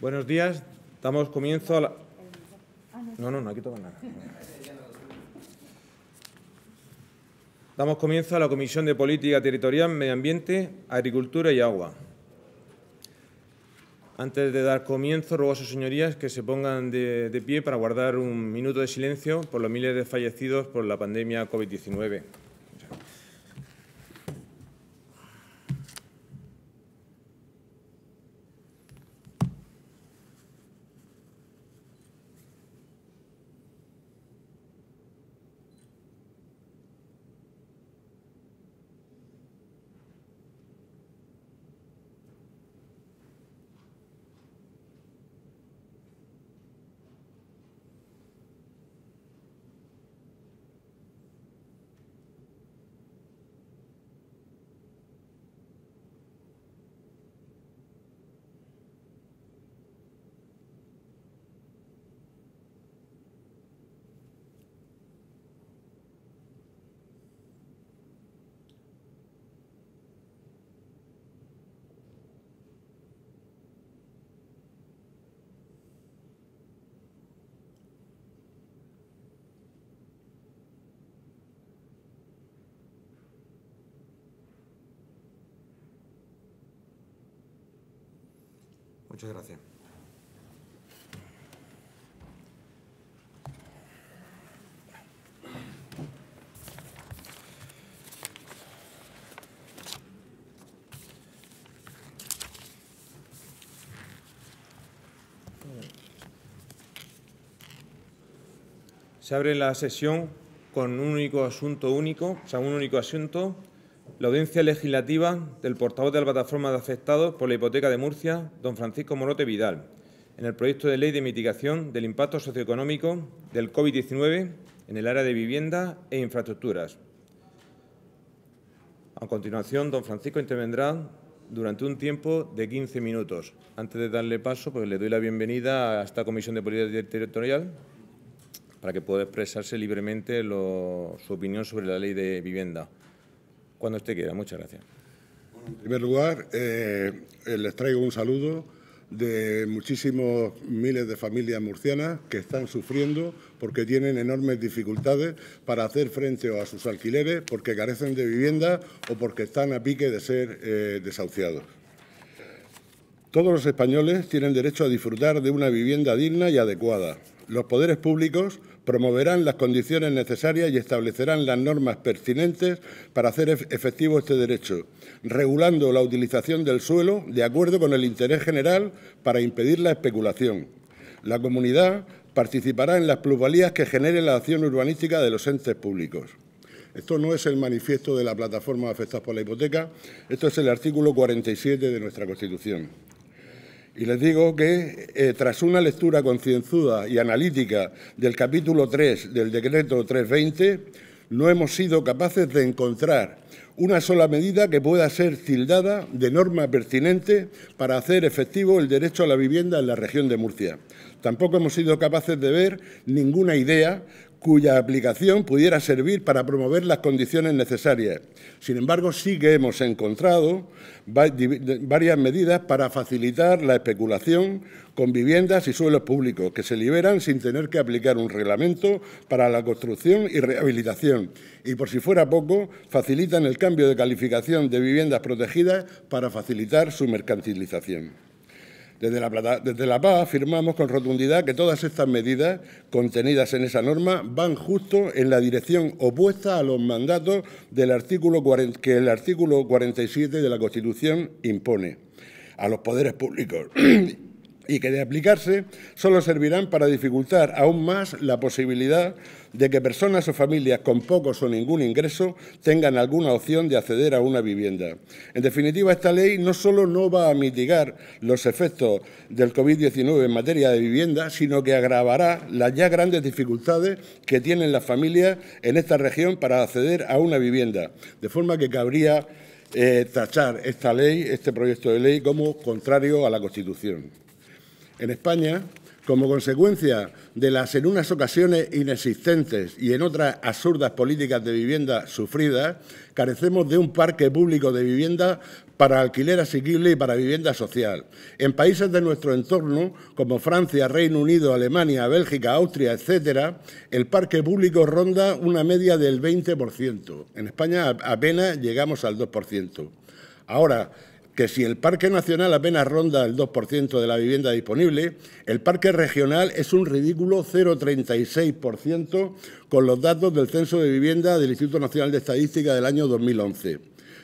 Buenos días. Damos comienzo a la... No, no, no, aquí nada. Damos comienzo a la Comisión de Política Territorial, Medio Ambiente, Agricultura y Agua. Antes de dar comienzo, ruego a sus señorías que se pongan de, de pie para guardar un minuto de silencio por los miles de fallecidos por la pandemia COVID-19. gracias. Se abre la sesión con un único asunto único, o sea, un único asunto, la audiencia legislativa del portavoz de la plataforma de afectados por la hipoteca de Murcia, don Francisco Morote Vidal, en el proyecto de ley de mitigación del impacto socioeconómico del COVID-19 en el área de vivienda e infraestructuras. A continuación, don Francisco intervendrá durante un tiempo de 15 minutos. Antes de darle paso, pues le doy la bienvenida a esta Comisión de Política Territorial para que pueda expresarse libremente su opinión sobre la ley de vivienda cuando usted quiera. Muchas gracias. en primer lugar, eh, les traigo un saludo de muchísimos miles de familias murcianas que están sufriendo porque tienen enormes dificultades para hacer frente a sus alquileres, porque carecen de vivienda o porque están a pique de ser eh, desahuciados. Todos los españoles tienen derecho a disfrutar de una vivienda digna y adecuada. Los poderes públicos promoverán las condiciones necesarias y establecerán las normas pertinentes para hacer efectivo este derecho, regulando la utilización del suelo de acuerdo con el interés general para impedir la especulación. La comunidad participará en las plusvalías que genere la acción urbanística de los entes públicos. Esto no es el manifiesto de la plataforma afectada por la hipoteca, esto es el artículo 47 de nuestra Constitución. Y les digo que eh, tras una lectura concienzuda y analítica del capítulo 3 del decreto 320, no hemos sido capaces de encontrar una sola medida que pueda ser tildada de norma pertinente para hacer efectivo el derecho a la vivienda en la región de Murcia. Tampoco hemos sido capaces de ver ninguna idea cuya aplicación pudiera servir para promover las condiciones necesarias. Sin embargo, sí que hemos encontrado varias medidas para facilitar la especulación con viviendas y suelos públicos que se liberan sin tener que aplicar un reglamento para la construcción y rehabilitación. Y por si fuera poco, facilitan el cambio de calificación de viviendas protegidas para facilitar su mercantilización. Desde la, plata, desde la Paz afirmamos con rotundidad que todas estas medidas contenidas en esa norma van justo en la dirección opuesta a los mandatos del artículo que el artículo 47 de la Constitución impone a los poderes públicos y que de aplicarse solo servirán para dificultar aún más la posibilidad de que personas o familias con pocos o ningún ingreso tengan alguna opción de acceder a una vivienda. En definitiva, esta ley no solo no va a mitigar los efectos del COVID-19 en materia de vivienda, sino que agravará las ya grandes dificultades que tienen las familias en esta región para acceder a una vivienda, de forma que cabría eh, tachar esta ley, este proyecto de ley, como contrario a la Constitución. En España, como consecuencia de las en unas ocasiones inexistentes y en otras absurdas políticas de vivienda sufridas, carecemos de un parque público de vivienda para alquiler asequible y para vivienda social. En países de nuestro entorno, como Francia, Reino Unido, Alemania, Bélgica, Austria, etcétera, el parque público ronda una media del 20%. En España apenas llegamos al 2%. Ahora, que si el Parque Nacional apenas ronda el 2% de la vivienda disponible, el Parque Regional es un ridículo 0,36% con los datos del Censo de Vivienda del Instituto Nacional de Estadística del año 2011.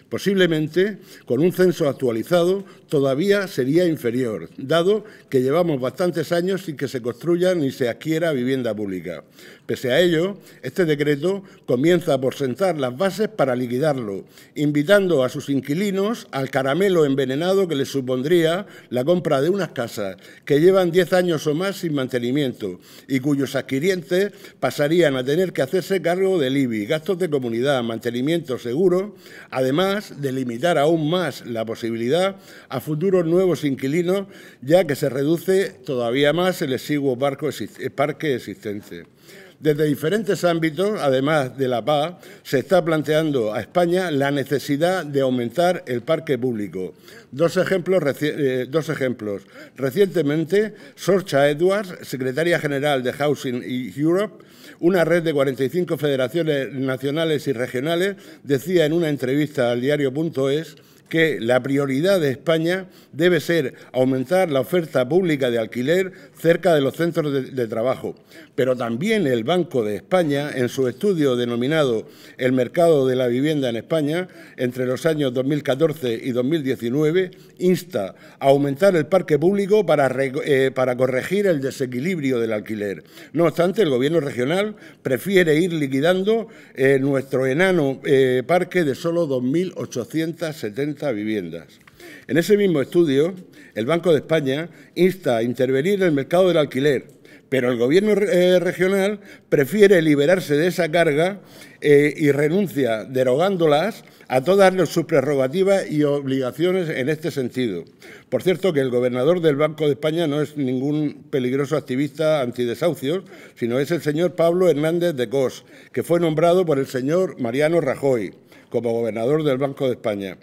Posiblemente, con un censo actualizado, todavía sería inferior, dado que llevamos bastantes años sin que se construya ni se adquiera vivienda pública. Pese a ello, este decreto comienza por sentar las bases para liquidarlo, invitando a sus inquilinos al caramelo envenenado que les supondría la compra de unas casas que llevan 10 años o más sin mantenimiento y cuyos adquirientes pasarían a tener que hacerse cargo del IBI, gastos de comunidad, mantenimiento seguro, además de limitar aún más la posibilidad a futuros nuevos inquilinos, ya que se reduce todavía más el exiguo parque existente. Desde diferentes ámbitos, además de la PA, se está planteando a España la necesidad de aumentar el parque público. Dos ejemplos, eh, dos ejemplos. Recientemente, Sorcha Edwards, secretaria general de Housing Europe, una red de 45 federaciones nacionales y regionales, decía en una entrevista al diario.es que la prioridad de España debe ser aumentar la oferta pública de alquiler cerca de los centros de, trabajo, pero también el Banco de España, en su estudio denominado El mercado de la vivienda en España, entre los años 2014 y 2019, insta a aumentar el parque público eh, para, corregir el desequilibrio del alquiler. No obstante, el Gobierno regional prefiere ir liquidando eh, nuestro enano eh, parque de solo 2.870 viviendas. En ese mismo estudio, el Banco de España insta a intervenir en el mercado del alquiler, pero el gobierno eh, regional prefiere liberarse de esa carga eh, y renuncia, derogándolas, a todas sus prerrogativas y obligaciones en este sentido. Por cierto, que el gobernador del Banco de España no es ningún peligroso activista antidesahucios, sino es el señor Pablo Hernández de Cos, que fue nombrado por el señor Mariano Rajoy como gobernador del Banco de España.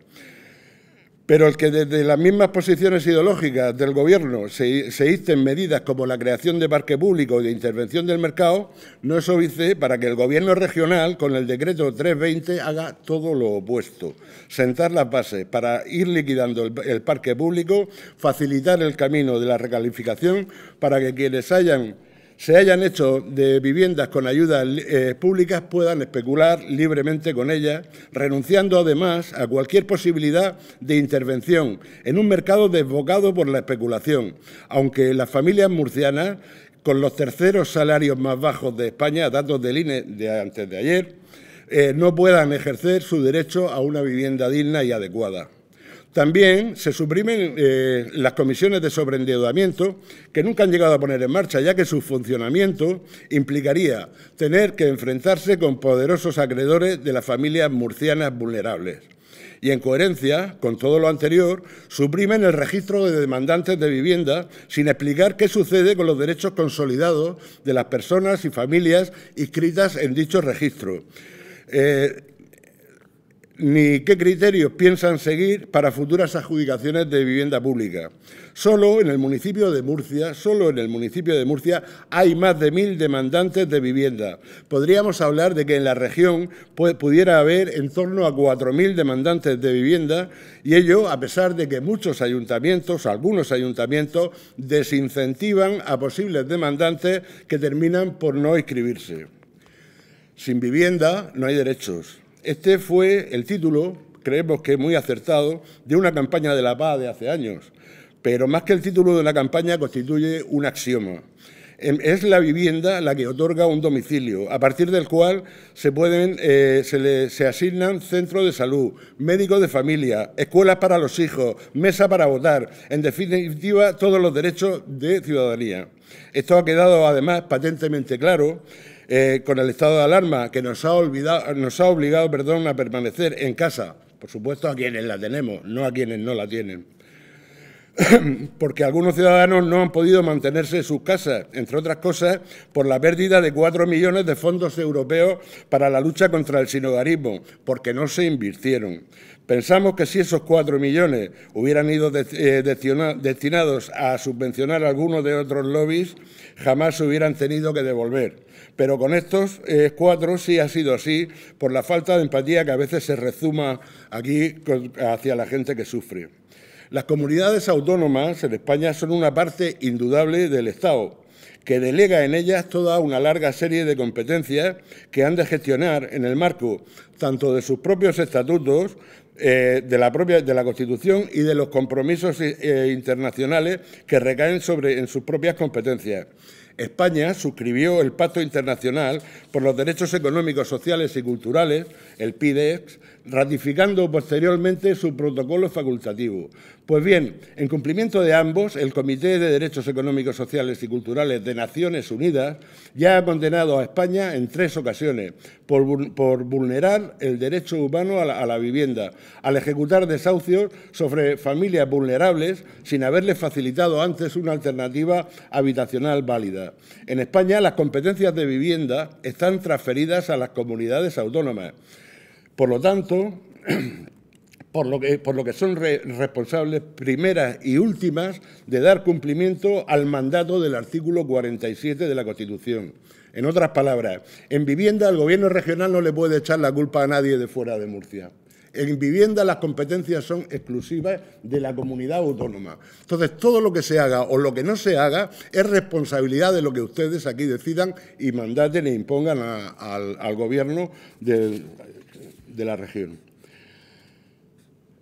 Pero el que desde las mismas posiciones ideológicas del Gobierno se, hicen medidas como la creación de parque público y de intervención del mercado no es obvio para que el Gobierno regional, con el decreto 320, haga todo lo opuesto. Sentar las bases para ir liquidando el parque público, facilitar el camino de la recalificación para que quienes hayan se hayan hecho de viviendas con ayudas eh, públicas puedan especular libremente con ellas, renunciando además a cualquier posibilidad de intervención en un mercado desbocado por la especulación, aunque las familias murcianas con los terceros salarios más bajos de España, datos del INE de antes de ayer, eh, no puedan ejercer su derecho a una vivienda digna y adecuada. También se suprimen eh, las comisiones de sobreendeudamiento que nunca han llegado a poner en marcha, ya que su funcionamiento implicaría tener que enfrentarse con poderosos acreedores de las familias murcianas vulnerables. Y en coherencia con todo lo anterior, suprimen el registro de demandantes de vivienda sin explicar qué sucede con los derechos consolidados de las personas y familias inscritas en dicho registro. Eh, ni qué criterios piensan seguir para futuras adjudicaciones de vivienda pública. Solo en el municipio de Murcia, solo en el municipio de Murcia hay más de mil demandantes de vivienda. Podríamos hablar de que en la región pudiera haber en torno a mil demandantes de vivienda y ello a pesar de que muchos ayuntamientos, algunos ayuntamientos, desincentivan a posibles demandantes que terminan por no inscribirse. Sin vivienda no hay derechos este fue el título, creemos que muy acertado, de una campaña de la paz de hace años, pero más que el título de la campaña constituye un axioma. Em, es la vivienda la que otorga un domicilio, a partir del cual se, pueden, eh, se, le, se asignan centros de salud, médicos de familia, escuelas para los hijos, mesa para votar, en definitiva, todos los derechos de ciudadanía. Esto ha quedado además patentemente claro eh, con el estado de alarma, que nos ha, nos ha obligado perdón, a permanecer en casa. Por supuesto, a quienes la tenemos, no a quienes no la tienen. Porque algunos ciudadanos no han podido mantenerse en sus casas, entre otras cosas, por la pérdida de cuatro millones de fondos europeos para la lucha contra el sinogarismo, porque no se invirtieron. Pensamos que si esos cuatro millones hubieran ido eh, destinados a subvencionar algunos de otros lobbies, jamás se hubieran tenido que devolver. Pero con estos eh, cuatro sí ha sido así por la falta de empatía que a veces se rezuma aquí hacia la gente que sufre. Las comunidades autónomas en España son una parte indudable del Estado, que delega en ellas toda una larga serie de competencias que han de gestionar en el marco tanto de sus propios estatutos, eh, de, la propia, Constitución y de los compromisos eh, internacionales que recaen sobre, en sus propias competencias. España suscribió el Pacto Internacional por los Derechos Económicos, Sociales y Culturales, el PIDEX, ratificando posteriormente su protocolo facultativo. Pues bien, en cumplimiento de ambos, el Comité de Derechos Económicos, Sociales y Culturales de Naciones Unidas ya ha condenado a España en tres ocasiones por, vulnerar el derecho humano a la vivienda, al ejecutar desahucios sobre familias vulnerables sin haberles facilitado antes una alternativa habitacional válida. En España, las competencias de vivienda están transferidas a las comunidades autónomas. Por lo tanto, por lo que, por lo que son responsables primeras y últimas de dar cumplimiento al mandato del artículo 47 de la Constitución. En otras palabras, en vivienda el Gobierno regional no le puede echar la culpa a nadie de fuera de Murcia. En vivienda las competencias son exclusivas de la comunidad autónoma. Entonces, todo lo que se haga o lo que no se haga es responsabilidad de lo que ustedes aquí decidan y mandaten e impongan al, al, gobierno del, de la región.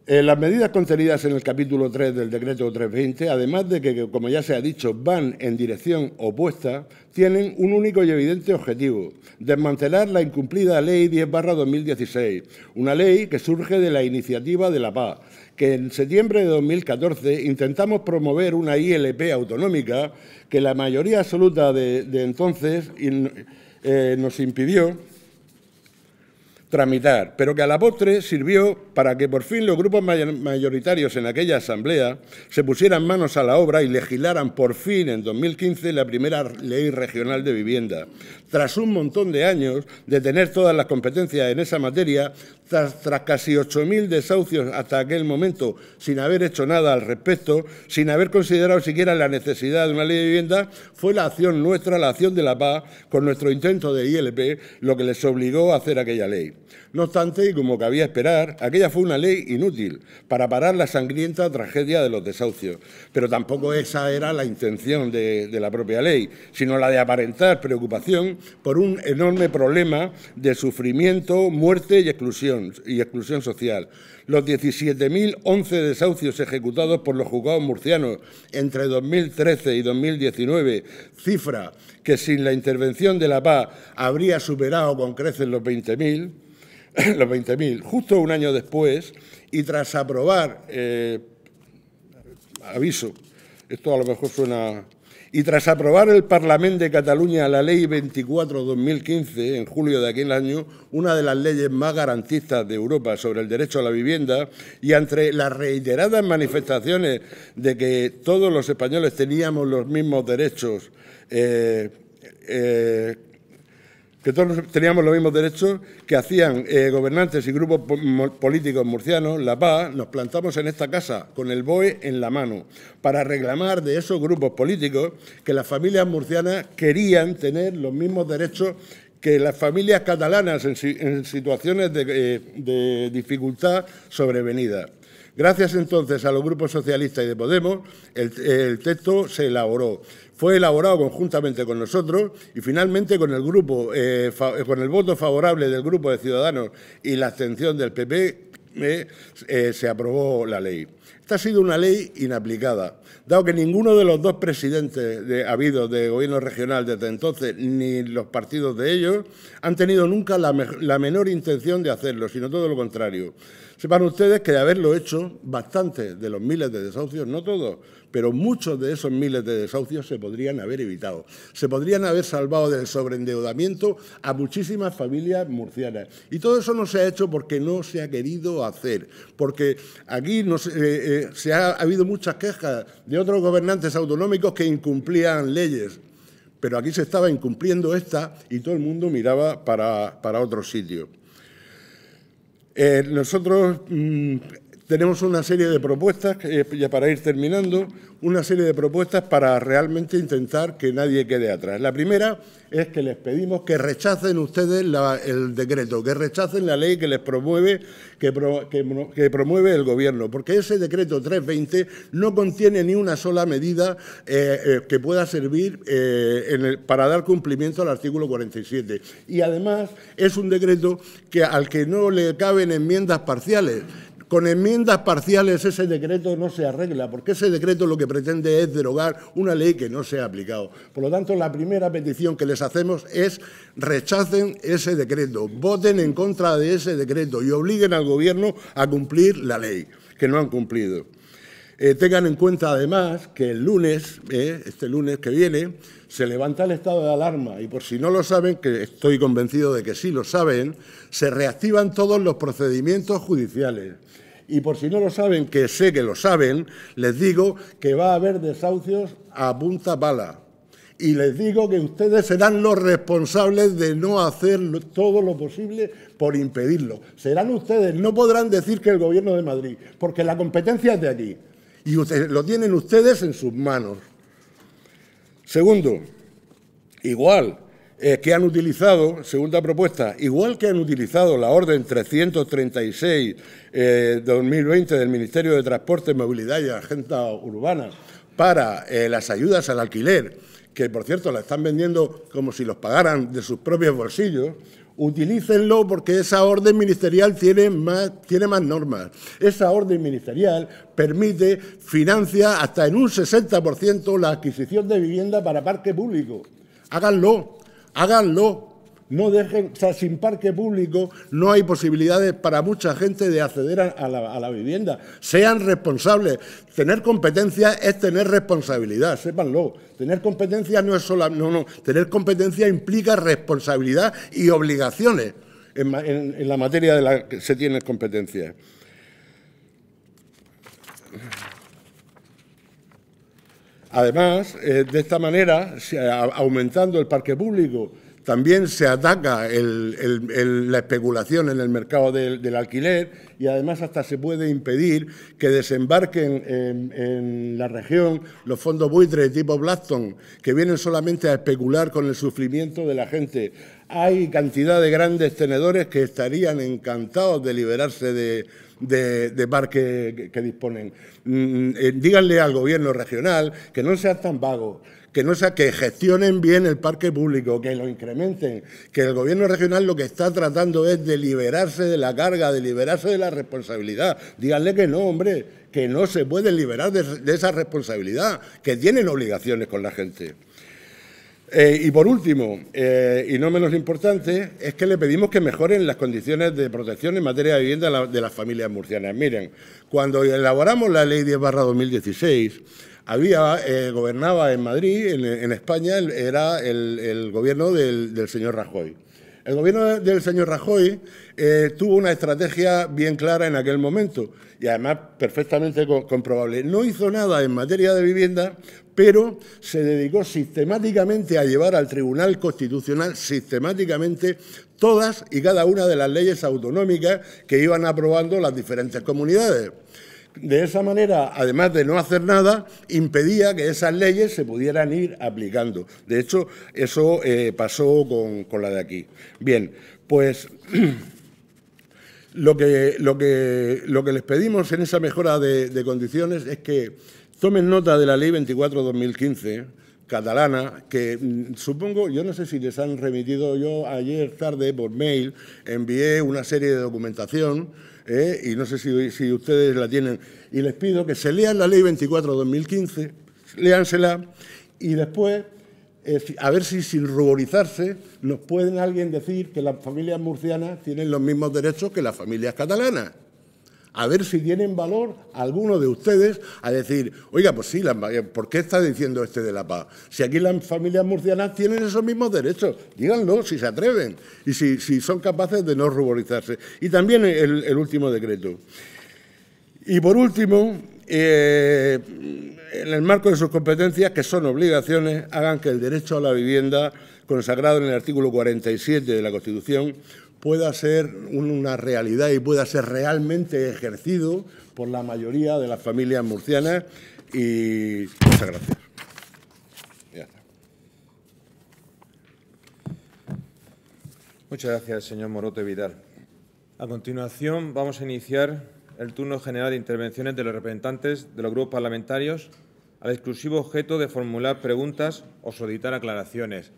Eh, las medidas contenidas en el capítulo 3 del decreto 320, además de que, como ya se ha dicho, van en dirección opuesta, tienen un único y evidente objetivo, desmantelar la incumplida Ley 10-2016, una ley que surge de la iniciativa de la paz, que en septiembre de 2014 intentamos promover una ILP autonómica que la mayoría absoluta de, entonces eh, nos impidió tramitar, pero que a la postre sirvió para que por fin los grupos mayoritarios en aquella asamblea se pusieran manos a la obra y legislaran por fin en 2015 la primera ley regional de vivienda, tras un montón de años de tener todas las competencias en esa materia, tras, casi 8.000 desahucios hasta aquel momento, sin haber hecho nada al respecto, sin haber considerado siquiera la necesidad de una ley de vivienda, fue la acción nuestra, la acción de la paz, con nuestro intento de ILP, lo que les obligó a hacer aquella ley. No obstante, y como cabía esperar, aquella fue una ley inútil para parar la sangrienta tragedia de los desahucios. Pero tampoco esa era la intención de, la propia ley, sino la de aparentar preocupación por un enorme problema de sufrimiento, muerte y exclusión, y exclusión social. Los 17.011 desahucios ejecutados por los juzgados murcianos entre 2013 y 2019, cifra que sin la intervención de la paz habría superado con creces los 20.000, los 20.000, justo un año después, y tras aprobar, eh, aviso, esto a lo mejor suena... Y tras aprobar el Parlamento de Cataluña la Ley 24-2015, en julio de aquel año, una de las leyes más garantistas de Europa sobre el derecho a la vivienda, y entre las reiteradas manifestaciones de que todos los españoles teníamos los mismos derechos, eh, eh, todos teníamos los mismos derechos que hacían eh, gobernantes y grupos políticos murcianos, la paz, nos plantamos en esta casa con el BOE en la mano para reclamar de esos grupos políticos que las familias murcianas querían tener los mismos derechos que las familias catalanas en, situaciones de, eh, de dificultad sobrevenida. Gracias entonces a los grupos socialistas y de Podemos, el, texto se elaboró fue elaborado conjuntamente con nosotros y finalmente con el grupo, eh, eh, con el voto favorable del grupo de Ciudadanos y la abstención del PP eh, se aprobó la ley. Esta ha sido una ley inaplicada, dado que ninguno de los dos presidentes de, habidos de gobierno regional desde entonces, ni los partidos de ellos, han tenido nunca la menor intención de hacerlo, sino todo lo contrario. Sepan ustedes que de haberlo hecho, bastantes de los miles de desahucios, no todos, pero muchos de esos miles de desahucios se podrían haber evitado. Se podrían haber salvado del sobreendeudamiento a muchísimas familias murcianas. Y todo eso no se ha hecho porque no se ha querido hacer, porque aquí eh, eh, se, ha, habido muchas quejas de otros gobernantes autonómicos que incumplían leyes pero aquí se estaba incumpliendo esta y todo el mundo miraba para otro sitio. Eh, nosotros mm, tenemos una serie de propuestas, eh, ya para ir terminando, una serie de propuestas para realmente intentar que nadie quede atrás. La primera es que les pedimos que rechacen ustedes el decreto, que rechacen la ley que les promueve, que, promueve el Gobierno, porque ese decreto 320 no contiene ni una sola medida eh, eh, que pueda servir para dar cumplimiento al artículo 47. Y además es un decreto que, al que no le caben enmiendas parciales. Con enmiendas parciales ese decreto no se arregla, porque ese decreto lo que pretende es derogar una ley que no se ha aplicado. Por lo tanto, la primera petición que les hacemos es rechacen ese decreto, voten en contra de ese decreto y obliguen al Gobierno a cumplir la ley, que no han cumplido. Eh, tengan en cuenta además que el lunes, eh, este lunes que viene, se levanta el estado de alarma y por si no lo saben, que estoy convencido de que sí lo saben, se reactivan todos los procedimientos judiciales. Y por si no lo saben, que sé que lo saben, les digo que va a haber desahucios a punta bala. Y les digo que ustedes serán los responsables de no hacer todo lo posible por impedirlo. Serán ustedes, no podrán decir que el gobierno de Madrid, porque la competencia es de allí y lo tienen ustedes en sus manos. Segundo, igual eh, que han utilizado, segunda propuesta, igual que han utilizado la orden 336 2020 eh, del Ministerio de Transporte, Movilidad y Agenda Urbana para eh, las ayudas al alquiler, que por cierto la están vendiendo como si los pagaran de sus propios bolsillos, utilícenlo porque esa orden ministerial tiene más, tiene más normas. Esa orden ministerial permite, financia hasta en un 60% la adquisición de vivienda para parque público. Háganlo, háganlo, no dejen, o sea, sin parque público no hay posibilidades para mucha gente de acceder a la, vivienda. Sean responsables. Tener competencia es tener responsabilidad, sépanlo. Tener competencia no es solo, no, no. Tener competencia implica responsabilidad y obligaciones en, la materia de la que se tiene competencia. Además, eh, de esta manera, aumentando el parque público, también se ataca la especulación en el mercado del, alquiler y además hasta se puede impedir que desembarquen en, la región los fondos buitres tipo Blackstone, que vienen solamente a especular con el sufrimiento de la gente. Hay cantidad de grandes tenedores que estarían encantados de liberarse de, de, que, disponen. Mm, mm, eh, díganle al gobierno regional que no sea tan vago que no sea que gestionen bien el parque público, que lo incrementen, que el gobierno regional lo que está tratando es de liberarse de la carga, de liberarse de la responsabilidad. Díganle que no, hombre, que no se pueden liberar de, esa responsabilidad, que tienen obligaciones con la gente. Eh, y por último, eh, y no menos importante, es que le pedimos que mejoren las condiciones de protección en materia de vivienda de las familias murcianas. Miren, cuando elaboramos la ley 10 barra 2016, había, eh, gobernaba en Madrid, en, España, era el, gobierno del, señor Rajoy. El gobierno del señor Rajoy eh, tuvo una estrategia bien clara en aquel momento y además perfectamente comprobable. No hizo nada en materia de vivienda, pero se dedicó sistemáticamente a llevar al Tribunal Constitucional sistemáticamente todas y cada una de las leyes autonómicas que iban aprobando las diferentes comunidades. De esa manera, además de no hacer nada, impedía que esas leyes se pudieran ir aplicando. De hecho, eso eh, pasó con, la de aquí. Bien, pues... Lo que, les pedimos en esa mejora de, de condiciones es que tomen nota de la Ley 24-2015 catalana, que mm, supongo, yo no sé si les han remitido, yo ayer tarde por mail envié una serie de documentación eh, y no sé si, si ustedes la tienen, y les pido que se lean la ley 24-2015, léansela, y después eh, a ver si sin ruborizarse nos pueden alguien decir que las familias murcianas tienen los mismos derechos que las familias catalanas a ver si tienen valor alguno de ustedes a decir, oiga, pues sí, eh, ¿por qué está diciendo este de la paz? Si aquí las familias murcianas tienen esos mismos derechos, díganlo si se atreven y si, son capaces de no ruborizarse. Y también el, último decreto. Y por último, eh, en el marco de sus competencias, que son obligaciones, hagan que el derecho a la vivienda, consagrado en el artículo 47 de la Constitución, pueda ser una realidad y pueda ser realmente ejercido por la mayoría de las familias murcianas. Y muchas gracias. Muchas gracias, señor Morote Vidal. A continuación, vamos a iniciar el turno general de intervenciones de los representantes de los grupos parlamentarios al exclusivo objeto de formular preguntas o solicitar aclaraciones.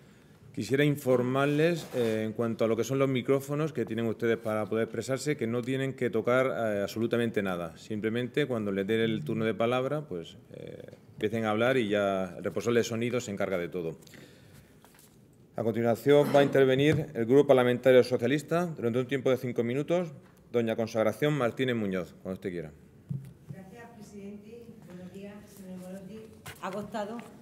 Quisiera informarles eh, en cuanto a lo que son los micrófonos que tienen ustedes para poder expresarse, que no tienen que tocar eh, absolutamente nada. Simplemente cuando les dé el turno de palabra, pues eh, empiecen a hablar y ya el de sonido se encarga de todo. A continuación va a intervenir el Grupo Parlamentario Socialista durante un tiempo de cinco minutos, doña Consagración Martínez Muñoz, cuando usted quiera. Gracias, presidente. Buenos días, señor Morotti. ¿Ha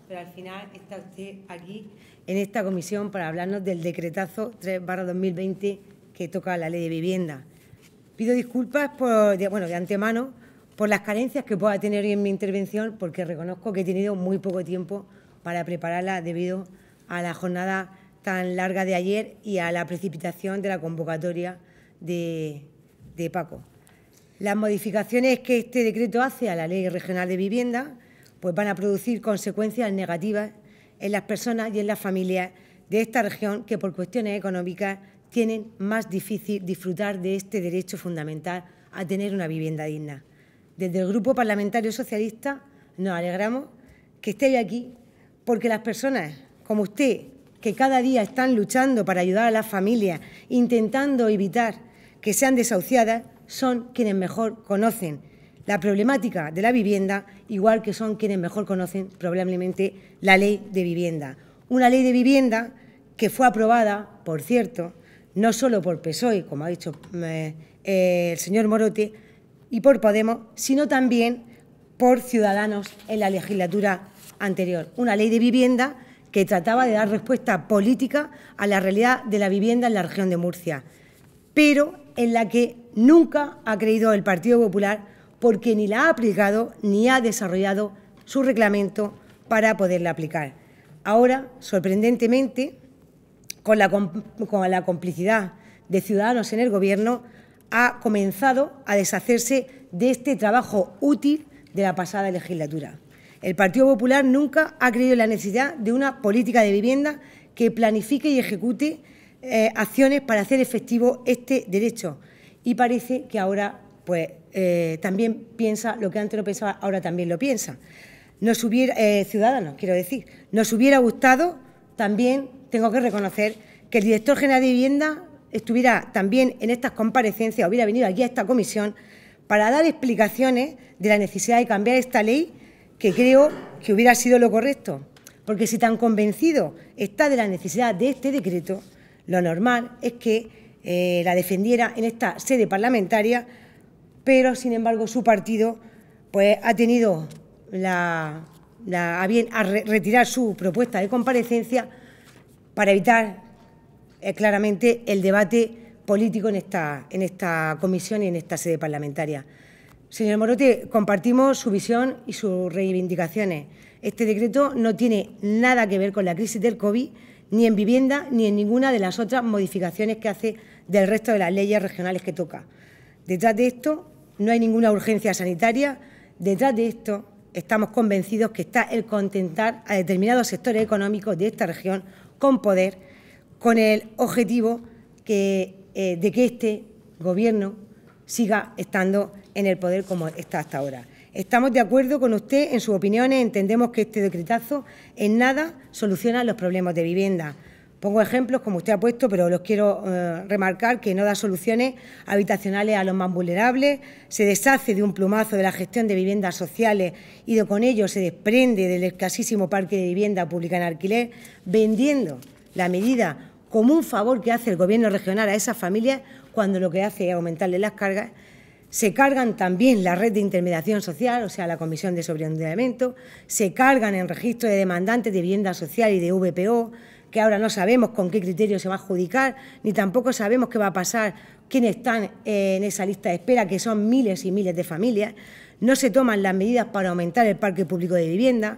pero al final está usted aquí en esta comisión para hablarnos del decretazo 3-2020 que toca la ley de vivienda. Pido disculpas de, antemano por las carencias que pueda tener en mi intervención, porque reconozco que he tenido muy poco tiempo para prepararla debido a la jornada tan larga de ayer y a la precipitación de la convocatoria de Paco. Las modificaciones que este decreto hace a la Ley Regional de Vivienda pues van a producir consecuencias negativas en las personas y en las familias de esta región que por cuestiones económicas tienen más difícil disfrutar de este derecho fundamental a tener una vivienda digna. Desde el Grupo Parlamentario Socialista nos alegramos que estéis aquí porque las personas como usted, que cada día están luchando para ayudar a las familias, intentando evitar que sean desahuciadas, son quienes mejor conocen la problemática de la vivienda, igual que son quienes mejor conocen probablemente la ley de vivienda. Una ley de vivienda que fue aprobada, por cierto, no solo por PSOE, como ha dicho mm, eh, el señor Morote, y por Podemos, sino también por Ciudadanos en la legislatura anterior. Una ley de vivienda que trataba de dar respuesta política a la realidad de la vivienda en la región de Murcia, pero en la que nunca ha creído el Partido Popular porque ni la ha aplicado ni ha desarrollado su reglamento para poderla aplicar. Ahora, sorprendentemente, con la, con la complicidad de Ciudadanos en el Gobierno, ha comenzado a deshacerse de este trabajo útil de la pasada legislatura. El Partido Popular nunca ha creído en la necesidad de una política de vivienda que planifique y ejecute eh, acciones para hacer efectivo este derecho. Y parece que ahora pues, eh, también piensa lo que antes no pensaba, ahora también lo piensa. Nos eh, ciudadanos, quiero decir, nos hubiera gustado también, tengo que reconocer, que el director general de vivienda estuviera también en estas comparecencias, hubiera venido aquí a esta comisión para dar explicaciones de la necesidad de cambiar esta ley, que creo que hubiera sido lo correcto. Porque si tan convencido está de la necesidad de este decreto, lo normal es que eh, la defendiera en esta sede parlamentaria pero sin embargo su partido pues, ha tenido la, a bien a retirar su propuesta de comparecencia para evitar eh, claramente el debate político en esta, en esta comisión y en esta sede parlamentaria. Señor Morote, compartimos su visión y sus reivindicaciones. Este decreto no tiene nada que ver con la crisis del COVID, ni en vivienda, ni en ninguna de las otras modificaciones que hace del resto de las leyes regionales que toca. Detrás de esto no hay ninguna urgencia sanitaria. Detrás de esto estamos convencidos que está el contentar a determinados sectores económicos de esta región con poder, con el objetivo eh, de que este gobierno siga estando en el poder como está hasta ahora. Estamos de acuerdo con usted en sus opiniones, entendemos que este decretazo en nada soluciona los problemas de vivienda. Pongo ejemplos, como usted ha puesto, pero los quiero eh, remarcar, que no da soluciones habitacionales a los más vulnerables, se deshace de un plumazo de la gestión de viviendas sociales y con ello se desprende del escasísimo parque de vivienda pública en alquiler, vendiendo la medida como un favor que hace el Gobierno regional a esas familias cuando lo que hace es aumentarle las cargas. Se cargan también la red de intermediación social, o sea, la Comisión de Sobreendeudamiento, se cargan en registro de demandantes de vivienda social y de VPO, que ahora no sabemos con qué criterio se va a adjudicar, ni tampoco sabemos qué va a pasar, quiénes están eh, en esa lista de espera, que son miles y miles de familias. No se toman las medidas para aumentar el parque público de vivienda,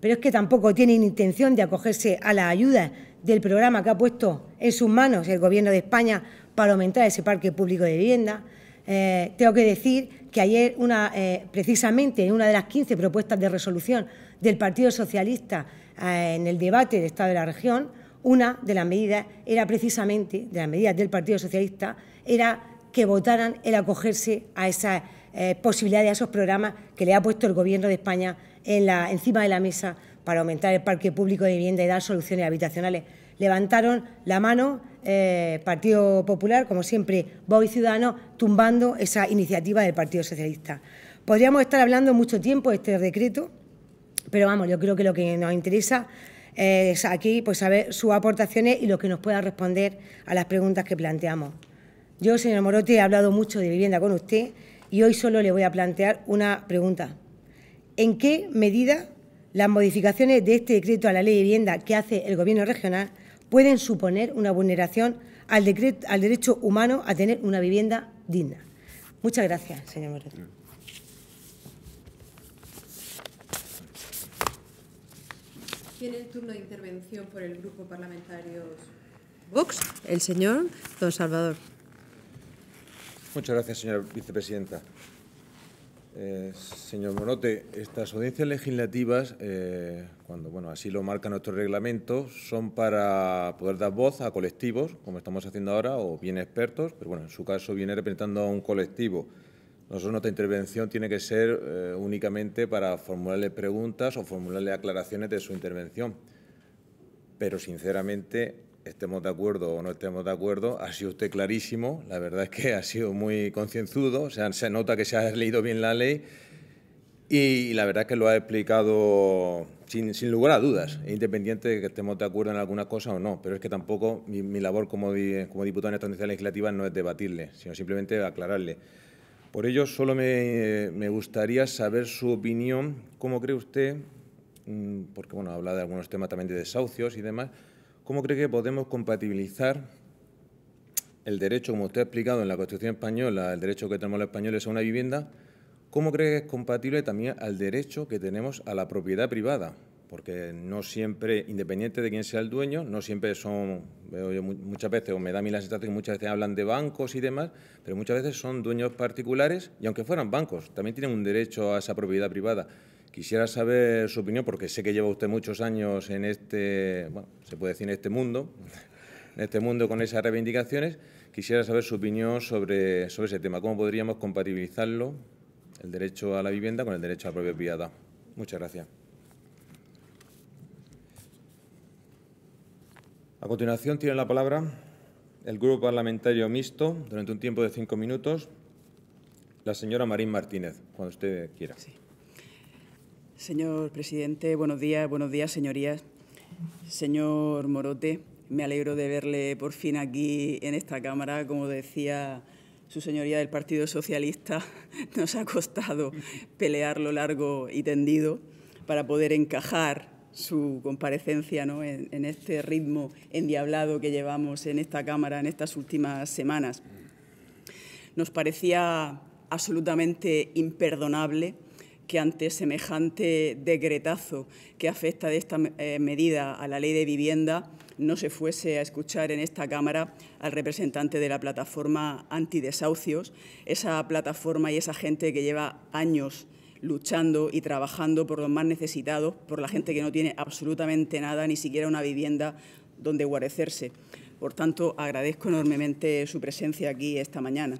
pero es que tampoco tienen intención de acogerse a la ayuda del programa que ha puesto en sus manos el Gobierno de España para aumentar ese parque público de vivienda. Eh, tengo que decir que ayer, una, eh, precisamente en una de las 15 propuestas de resolución del Partido Socialista en el debate de Estado de la región, una de las medidas era precisamente, de las medidas del Partido Socialista, era que votaran el acogerse a esas eh, posibilidad posibilidades, a esos programas que le ha puesto el Gobierno de España encima de la mesa para aumentar el parque público de vivienda y dar soluciones habitacionales. Levantaron la mano el eh, Partido Popular, como siempre, Vox y Ciudadanos, tumbando esa iniciativa del Partido Socialista. Podríamos estar hablando mucho tiempo de este decreto, pero vamos, yo creo que lo que nos interesa es aquí pues saber sus aportaciones y lo que nos pueda responder a las preguntas que planteamos. Yo, señor Morote, he hablado mucho de vivienda con usted y hoy solo le voy a plantear una pregunta. ¿En qué medida las modificaciones de este decreto a la ley de vivienda que hace el Gobierno regional pueden suponer una vulneración al, al derecho humano a tener una vivienda digna? Muchas gracias, señor Morote. Tiene el turno de intervención por el Grupo Parlamentario Vox, el señor don Salvador. Muchas gracias, señora vicepresidenta. Eh, señor Monote, estas audiencias legislativas, eh, cuando bueno, así lo marca nuestro reglamento, son para poder dar voz a colectivos, como estamos haciendo ahora, o bien expertos, pero bueno, en su caso viene representando a un colectivo. Nosotros nuestra intervención tiene que ser eh, únicamente para formularle preguntas o formularle aclaraciones de su intervención. Pero, sinceramente, estemos de acuerdo o no estemos de acuerdo, ha sido usted clarísimo. La verdad es que ha sido muy concienzudo. se nota que se ha leído bien la ley y la verdad es que lo ha explicado sin, lugar a dudas, independiente de que estemos de acuerdo en alguna cosa o no. Pero es que tampoco mi, labor como, diputado en esta legislativa no es debatirle, sino simplemente aclararle. Por ello, solo me, gustaría saber su opinión, cómo cree usted, mm, porque bueno, habla de algunos temas también de desahucios y demás, cómo cree que podemos compatibilizar el derecho, como usted ha explicado en la Constitución española, el derecho que tenemos los españoles a una vivienda, ¿cómo cree que es compatible también al derecho que tenemos a la propiedad privada? porque no siempre, independiente de quién sea el dueño, no siempre son, veo yo muchas veces, o me da a mí la sensación que muchas veces hablan de bancos y demás, pero muchas veces son dueños particulares y aunque fueran bancos, también tienen un derecho a esa propiedad privada. Quisiera saber su opinión, porque sé que lleva usted muchos años en este, bueno, se puede decir en este mundo, en este mundo con esas reivindicaciones. Quisiera saber su opinión sobre, sobre ese tema, cómo podríamos compatibilizarlo, el derecho a la vivienda, con el derecho a la propiedad privada. Muchas gracias. A continuación tiene la palabra el Grupo Parlamentario Mixto, durante un tiempo de cinco minutos, la señora Marín Martínez, cuando usted quiera. Señor presidente, buenos días, buenos días, señorías. Señor Morote, me alegro de verle por fin aquí en esta Cámara. Como decía su señoría del Partido Socialista, nos ha costado pelear lo largo y tendido para poder encajar su comparecencia en, este ritmo endiablado que llevamos en esta Cámara en estas últimas semanas. Nos parecía absolutamente imperdonable que ante semejante decretazo que afecta de esta eh, medida a la ley de vivienda no se fuese a escuchar en esta Cámara al representante de la plataforma antidesahucios, esa plataforma y esa gente que lleva años luchando y trabajando por los más necesitados, por la gente que no tiene absolutamente nada, ni siquiera una vivienda donde guarecerse. Por tanto, agradezco enormemente su presencia aquí esta mañana.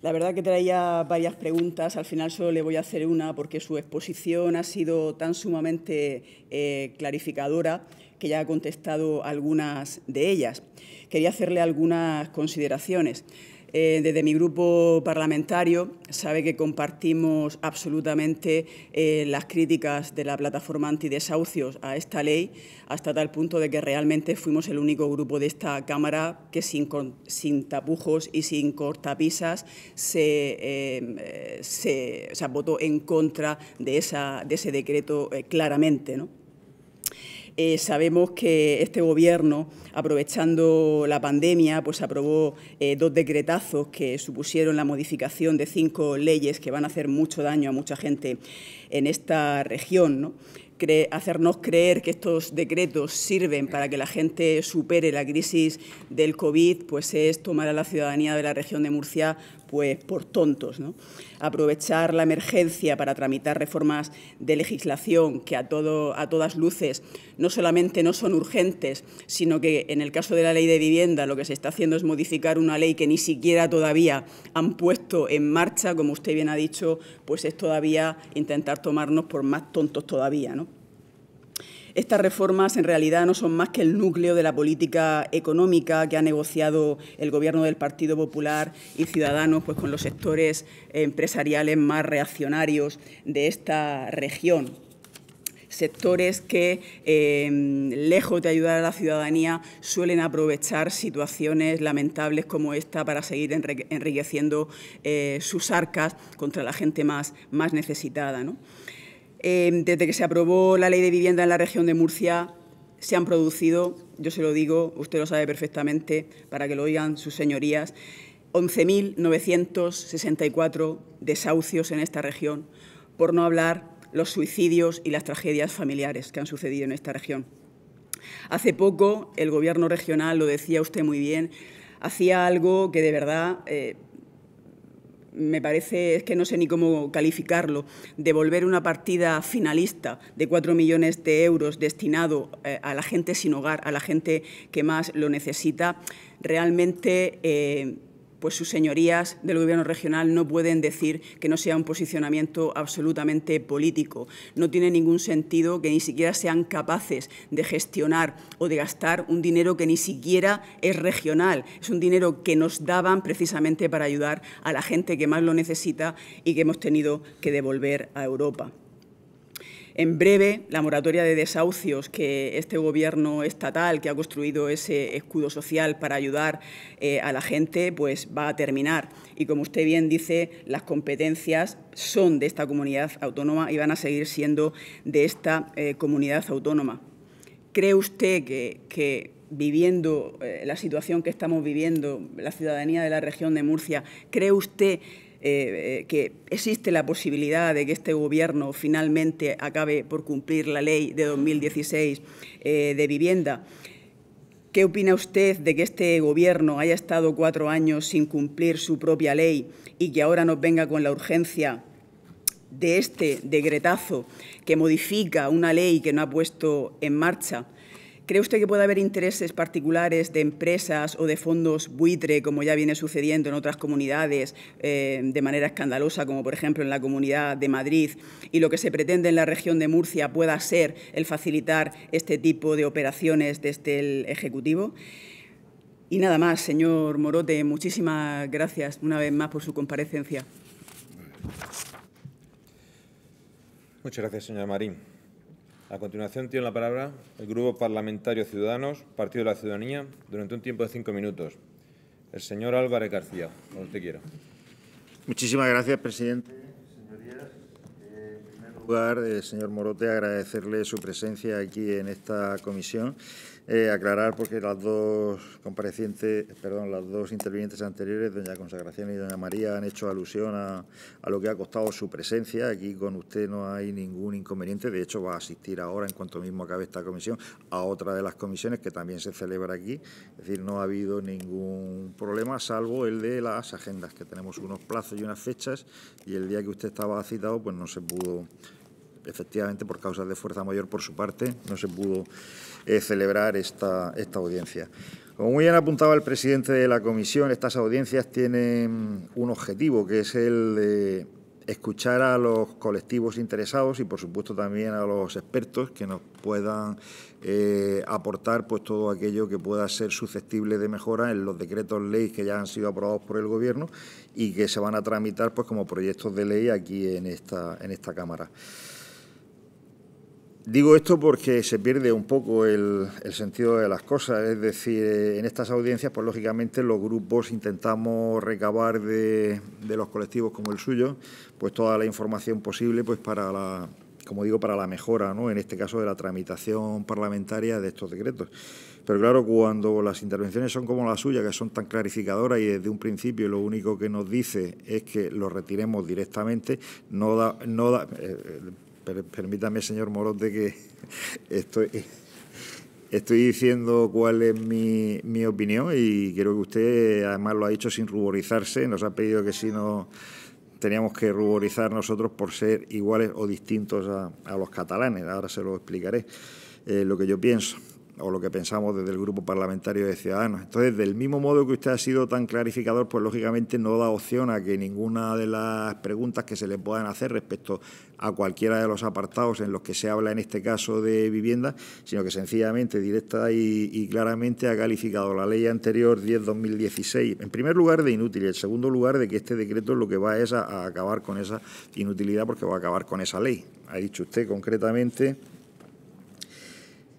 La verdad que traía varias preguntas, al final solo le voy a hacer una porque su exposición ha sido tan sumamente eh, clarificadora que ya ha contestado algunas de ellas. Quería hacerle algunas consideraciones. Eh, desde mi grupo parlamentario sabe que compartimos absolutamente eh, las críticas de la plataforma antidesahucios a esta ley, hasta tal punto de que realmente fuimos el único grupo de esta Cámara que sin, tapujos y sin cortapisas se, eh, votó en contra de, de ese decreto claramente. Eh, sabemos que este Gobierno, aprovechando la pandemia, pues aprobó eh, dos decretazos que supusieron la modificación de cinco leyes que van a hacer mucho daño a mucha gente en esta región. hacernos creer que estos decretos sirven para que la gente supere la crisis del COVID, pues es tomar a la ciudadanía de la región de Murcia pues por tontos, Aprovechar la emergencia para tramitar reformas de legislación que a, todo, a todas luces no solamente no son urgentes, sino que en el caso de la ley de vivienda lo que se está haciendo es modificar una ley que ni siquiera todavía han puesto en marcha, como usted bien ha dicho, pues es todavía intentar tomarnos por más tontos todavía, ¿no? Estas reformas en realidad no son más que el núcleo de la política económica que ha negociado el Gobierno del Partido Popular y Ciudadanos pues, con los sectores empresariales más reaccionarios de esta región sectores que, em, lejos de ayudar a la ciudadanía, suelen aprovechar situaciones lamentables como esta para seguir enriqueciendo eh, sus arcas contra la gente más, necesitada. Eh, desde que se aprobó la ley de vivienda en la región de Murcia, se han producido, yo se lo digo, usted lo sabe perfectamente, para que lo oigan sus señorías, 11.964 desahucios en esta región, por no hablar los suicidios y las tragedias familiares que han sucedido en esta región. Hace poco el Gobierno regional, lo decía usted muy bien, hacía algo que de verdad eh, me parece, es que no sé ni cómo calificarlo, devolver una partida finalista de 4 millones de euros destinado eh, a la gente sin hogar, a la gente que más lo necesita, realmente eh, pues sus señorías del Gobierno regional no pueden decir que no sea un posicionamiento absolutamente político. No tiene ningún sentido que ni siquiera sean capaces de gestionar o de gastar un dinero que ni siquiera es regional. Es un dinero que nos daban precisamente para ayudar a la gente que más lo necesita y que hemos tenido que devolver a Europa. En breve, la moratoria de desahucios que este Gobierno estatal, que ha construido ese escudo social para ayudar eh, a la gente, pues va a terminar. Y como usted bien dice, las competencias son de esta comunidad autónoma y van a seguir siendo de esta eh, comunidad autónoma. ¿Cree usted que, viviendo eh, la situación que estamos viviendo, la ciudadanía de la región de Murcia, cree usted eh, que existe la posibilidad de que este Gobierno finalmente acabe por cumplir la ley de 2016 eh, de vivienda. ¿Qué opina usted de que este Gobierno haya estado cuatro años sin cumplir su propia ley y que ahora nos venga con la urgencia de este decretazo que modifica una ley que no ha puesto en marcha? ¿Cree usted que puede haber intereses particulares de empresas o de fondos buitre, como ya viene sucediendo en otras comunidades eh, de manera escandalosa, como por ejemplo en la Comunidad de Madrid, y lo que se pretende en la región de Murcia pueda ser el facilitar este tipo de operaciones desde el Ejecutivo? Y nada más, señor Morote, muchísimas gracias una vez más por su comparecencia. Muchas gracias, señora Marín. A continuación tiene la palabra el Grupo Parlamentario Ciudadanos, Partido de la Ciudadanía, durante un tiempo de cinco minutos. El señor Álvarez García, cuando usted quiera. Muchísimas gracias, presidente. Señorías, en primer lugar, eh, señor Morote, agradecerle su presencia aquí en esta comisión eh, aclarar porque las dos comparecientes, perdón, las dos intervinientes anteriores, doña Consagración y doña María, han hecho alusión a, a, lo que ha costado su presencia. Aquí con usted no hay ningún inconveniente. De hecho, va a asistir ahora, en cuanto mismo acabe esta comisión, a otra de las comisiones que también se celebra aquí. Es decir, no ha habido ningún problema, salvo el de las agendas, que tenemos unos plazos y unas fechas, y el día que usted estaba citado, pues no se pudo, efectivamente, por causas de fuerza mayor por su parte, no se pudo eh, celebrar esta, esta audiencia. Como muy bien apuntaba el presidente de la comisión, estas audiencias tienen un objetivo, que es el de escuchar a los colectivos interesados y, por supuesto, también a los expertos que nos puedan eh, aportar pues, todo aquello que pueda ser susceptible de mejora en los decretos ley que ya han sido aprobados por el Gobierno y que se van a tramitar pues, como proyectos de ley aquí en esta, en esta Cámara. Digo esto porque se pierde un poco el, sentido de las cosas, es decir, en estas audiencias, pues lógicamente los grupos intentamos recabar de, los colectivos como el suyo, pues toda la información posible, pues para la, como digo, para la mejora, ¿no? En este caso de la tramitación parlamentaria de estos decretos. Pero claro, cuando las intervenciones son como la suya, que son tan clarificadoras y desde un principio lo único que nos dice es que lo retiremos directamente, no da, no eh, eh, permítame, señor Morote, que estoy, estoy diciendo cuál es mi, mi opinión y creo que usted además lo ha dicho sin ruborizarse, nos ha pedido que si no teníamos que ruborizar nosotros por ser iguales o distintos a, los catalanes, ahora se lo explicaré eh, lo que yo pienso o lo que pensamos desde el Grupo Parlamentario de Ciudadanos. Entonces, del mismo modo que usted ha sido tan clarificador, pues lógicamente no da opción a que ninguna de las preguntas que se le puedan hacer respecto a cualquiera de los apartados en los que se habla en este caso de vivienda, sino que sencillamente, directa y, claramente, ha calificado la ley anterior 10-2016, en primer lugar de inútil y en segundo lugar de que este decreto lo que va es a acabar con esa inutilidad porque va a acabar con esa ley. Ha dicho usted concretamente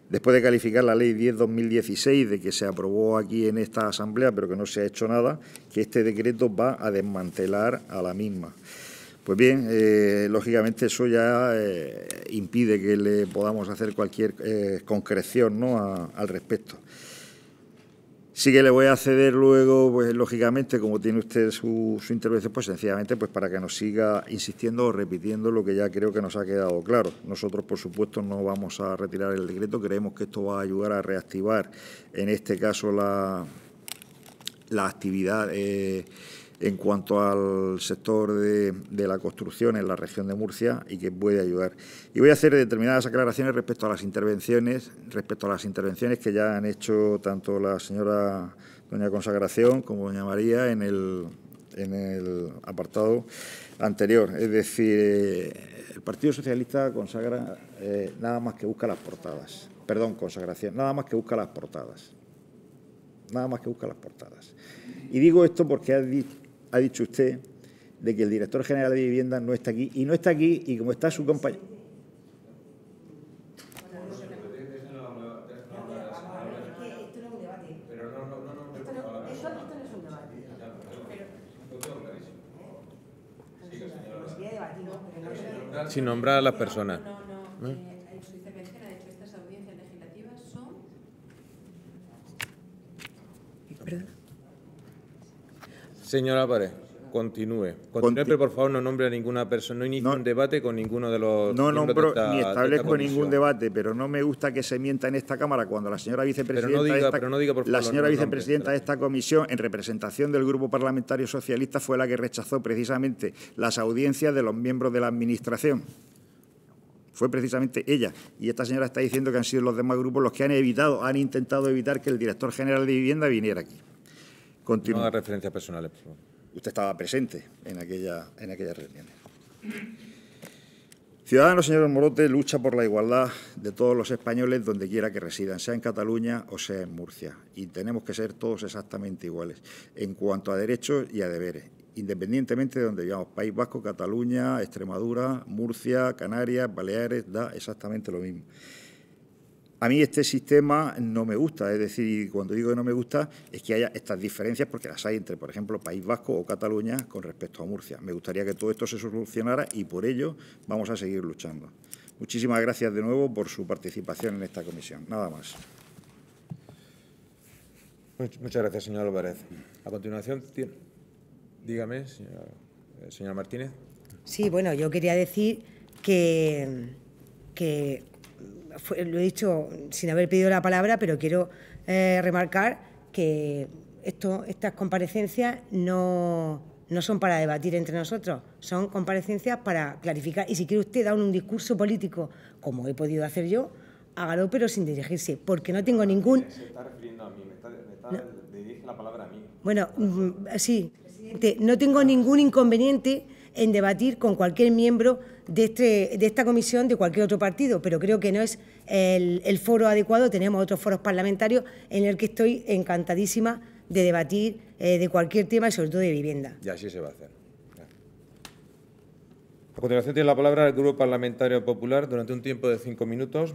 Después de calificar la Ley 10-2016 de que se aprobó aquí en esta Asamblea, pero que no se ha hecho nada, que este decreto va a desmantelar a la misma. Pues bien, eh, lógicamente eso ya eh, impide que le podamos hacer cualquier eh, concreción ¿no? al respecto. Sí que le voy a ceder luego, pues lógicamente, como tiene usted su, su, intervención, pues sencillamente pues para que nos siga insistiendo o repitiendo lo que ya creo que nos ha quedado claro. Nosotros, por supuesto, no vamos a retirar el decreto, creemos que esto va a ayudar a reactivar, en este caso, la, la actividad. Eh, en cuanto al sector de, la construcción en la región de Murcia y que puede ayudar. Y voy a hacer determinadas aclaraciones respecto a las intervenciones, respecto a las intervenciones que ya han hecho tanto la señora doña Consagración como doña María en el, en el apartado anterior. Es decir, eh, el Partido Socialista consagra eh, nada más que busca las portadas. Perdón, consagración, nada más que busca las portadas. Nada más que busca las portadas. Y digo esto porque ha dicho ha dicho usted de que el director general de vivienda no está aquí y no está aquí y como está su compañero. Sin nombrar a las personas. Señora Párez, continúe. Continúe, pero por favor no nombre a ninguna persona, no inicie un debate con ninguno de los... No nombro ni establezco ningún debate, pero no me gusta que se mienta en esta Cámara cuando la señora vicepresidenta, la señora vicepresidenta de esta comisión, en representación del Grupo Parlamentario Socialista, fue la que rechazó precisamente las audiencias de los miembros de la Administración fue precisamente ella. Y esta señora está diciendo que han sido los demás grupos los que han evitado, han intentado evitar que el director general de vivienda viniera aquí. No referencias personales, Usted estaba presente en aquella, en Ciudadanos, señor Morote, lucha por la igualdad de todos los españoles donde quiera que residan, sea en Cataluña o sea en Murcia. Y tenemos que ser todos exactamente iguales en cuanto a derechos y a deberes, independientemente de donde vivamos. País Vasco, Cataluña, Extremadura, Murcia, Canarias, Baleares, da exactamente lo mismo. A mí este sistema no me gusta, es decir, cuando digo que no me gusta es que haya estas diferencias porque las hay entre, por ejemplo, País Vasco o Cataluña con respecto a Murcia. Me gustaría que todo esto se solucionara y por ello vamos a seguir luchando. Muchísimas gracias de nuevo por su participación en esta comisión. Nada más. Muchas gracias, señor Álvarez. A continuación, dígame, eh, señora, Martínez. Sí, bueno, yo quería decir que, que lo he dicho sin haber pedido la palabra, pero quiero eh, remarcar que esto, estas comparecencias no, son para debatir entre nosotros, son comparecencias para clarificar. Y si quiere usted dar un discurso político, como he podido hacer yo, hágalo pero sin dirigirse, porque no tengo ah, ningún... Se está refiriendo a mí, me, está, dirigiendo la palabra a mí. Bueno, mm, sí, presidente, no tengo ningún inconveniente en debatir con cualquier miembro de, este, de esta comisión de cualquier otro partido, pero creo que no es el, foro adecuado. Tenemos otros foros parlamentarios en el que estoy encantadísima de debatir eh, de cualquier tema y sobre todo de vivienda. Y así se va a hacer. A continuación tiene la palabra el Grupo Parlamentario Popular durante un tiempo de cinco minutos.